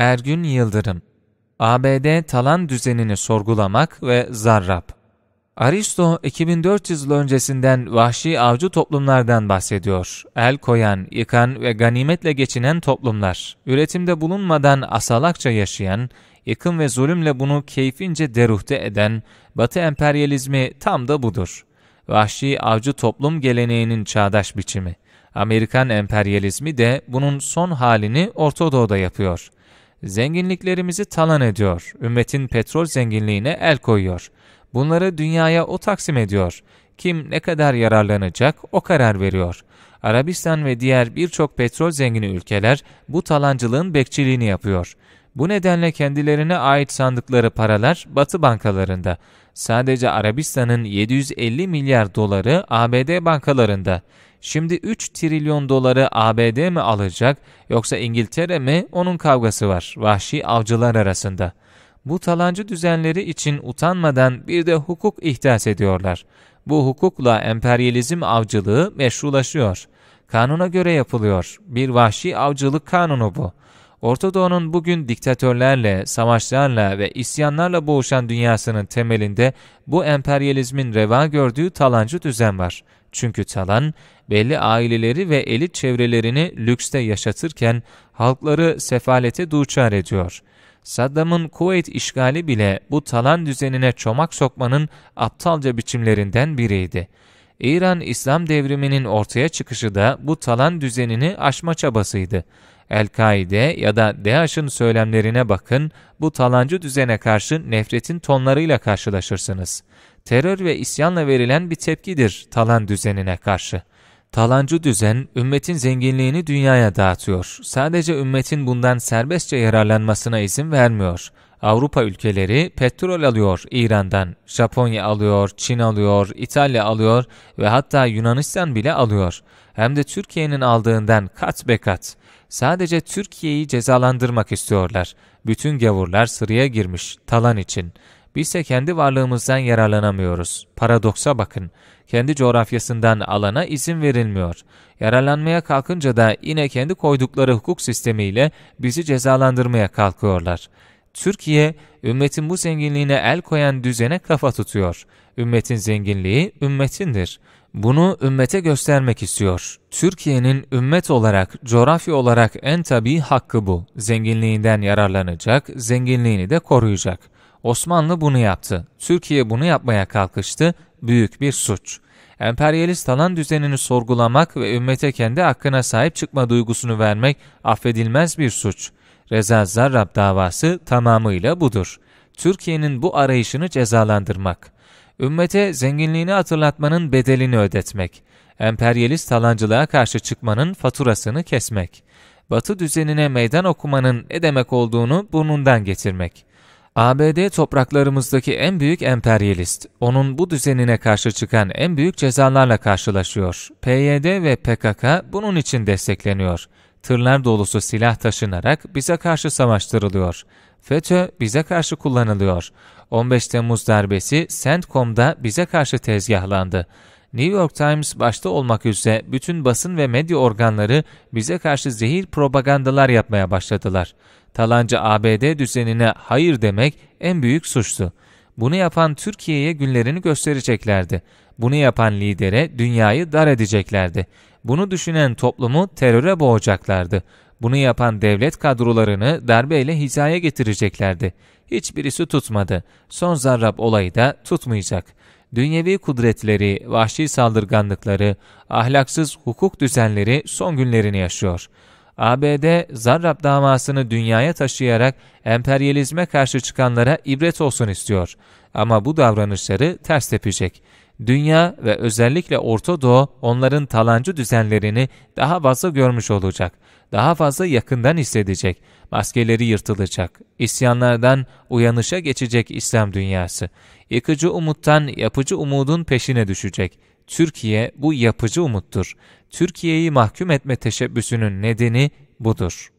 Ergün Yıldırım ABD talan düzenini sorgulamak ve zarrap. Aristo 2400 yıl öncesinden vahşi avcı toplumlardan bahsediyor. El koyan, yıkan ve ganimetle geçinen toplumlar, üretimde bulunmadan asalakça yaşayan, yıkım ve zulümle bunu keyfince deruhte eden Batı emperyalizmi tam da budur. Vahşi avcı toplum geleneğinin çağdaş biçimi. Amerikan emperyalizmi de bunun son halini Orta Doğu'da yapıyor zenginliklerimizi talan ediyor. Ümmetin petrol zenginliğine el koyuyor. Bunları dünyaya o taksim ediyor. Kim ne kadar yararlanacak o karar veriyor. Arabistan ve diğer birçok petrol zengini ülkeler bu talancılığın bekçiliğini yapıyor. Bu nedenle kendilerine ait sandıkları paralar Batı bankalarında, sadece Arabistan'ın 750 milyar doları ABD bankalarında. Şimdi 3 trilyon doları ABD mi alacak yoksa İngiltere mi onun kavgası var vahşi avcılar arasında. Bu talancı düzenleri için utanmadan bir de hukuk ihdas ediyorlar. Bu hukukla emperyalizm avcılığı meşrulaşıyor. Kanuna göre yapılıyor. Bir vahşi avcılık kanunu bu. Orta Doğu'nun bugün diktatörlerle, savaşlarla ve isyanlarla boğuşan dünyasının temelinde bu emperyalizmin reva gördüğü talancı düzen var. Çünkü talan, belli aileleri ve elit çevrelerini lükste yaşatırken halkları sefalete duçar ediyor. Saddam'ın Kuveyt işgali bile bu talan düzenine çomak sokmanın aptalca biçimlerinden biriydi. İran İslam devriminin ortaya çıkışı da bu talan düzenini aşma çabasıydı. El-Kaide ya da DAEŞ'in söylemlerine bakın, bu talancı düzene karşı nefretin tonlarıyla karşılaşırsınız. Terör ve isyanla verilen bir tepkidir talan düzenine karşı. Talancı düzen, ümmetin zenginliğini dünyaya dağıtıyor. Sadece ümmetin bundan serbestçe yararlanmasına izin vermiyor. Avrupa ülkeleri petrol alıyor İran'dan, Japonya alıyor, Çin alıyor, İtalya alıyor ve hatta Yunanistan bile alıyor. Hem de Türkiye'nin aldığından kat be kat. Sadece Türkiye'yi cezalandırmak istiyorlar. Bütün gavurlar sıraya girmiş, talan için. Biz ise kendi varlığımızdan yararlanamıyoruz. Paradoksa bakın. Kendi coğrafyasından alana izin verilmiyor. Yararlanmaya kalkınca da yine kendi koydukları hukuk sistemiyle bizi cezalandırmaya kalkıyorlar. Türkiye, ümmetin bu zenginliğine el koyan düzene kafa tutuyor. Ümmetin zenginliği ümmetindir.'' Bunu ümmete göstermek istiyor. Türkiye'nin ümmet olarak, coğrafya olarak en tabi hakkı bu. Zenginliğinden yararlanacak, zenginliğini de koruyacak. Osmanlı bunu yaptı. Türkiye bunu yapmaya kalkıştı. Büyük bir suç. Emperyalist alan düzenini sorgulamak ve ümmete kendi hakkına sahip çıkma duygusunu vermek affedilmez bir suç. Reza Zarrab davası tamamıyla budur. Türkiye'nin bu arayışını cezalandırmak.'' ümmete zenginliğini hatırlatmanın bedelini ödetmek, emperyalist talancılığa karşı çıkmanın faturasını kesmek, batı düzenine meydan okumanın ne demek olduğunu burnundan getirmek. ABD topraklarımızdaki en büyük emperyalist, onun bu düzenine karşı çıkan en büyük cezalarla karşılaşıyor. PYD ve PKK bunun için destekleniyor tırlar dolusu silah taşınarak bize karşı savaştırılıyor. FETÖ bize karşı kullanılıyor. 15 Temmuz darbesi CENTCOM'da bize karşı tezgahlandı. New York Times başta olmak üzere bütün basın ve medya organları bize karşı zehir propagandalar yapmaya başladılar. Talancı ABD düzenine hayır demek en büyük suçtu. Bunu yapan Türkiye'ye günlerini göstereceklerdi. Bunu yapan lidere dünyayı dar edeceklerdi. Bunu düşünen toplumu teröre boğacaklardı. Bunu yapan devlet kadrolarını darbeyle hizaya getireceklerdi. Hiçbirisi tutmadı. Son zarrab olayı da tutmayacak. Dünyevi kudretleri, vahşi saldırganlıkları, ahlaksız hukuk düzenleri son günlerini yaşıyor.'' ABD Zarrab davasını dünyaya taşıyarak emperyalizme karşı çıkanlara ibret olsun istiyor. Ama bu davranışları ters tepecek. Dünya ve özellikle Orta Doğu onların talancı düzenlerini daha fazla görmüş olacak. Daha fazla yakından hissedecek. Maskeleri yırtılacak. İsyanlardan uyanışa geçecek İslam dünyası. Yıkıcı umuttan yapıcı umudun peşine düşecek. Türkiye bu yapıcı umuttur. Türkiye'yi mahkum etme teşebbüsünün nedeni budur.''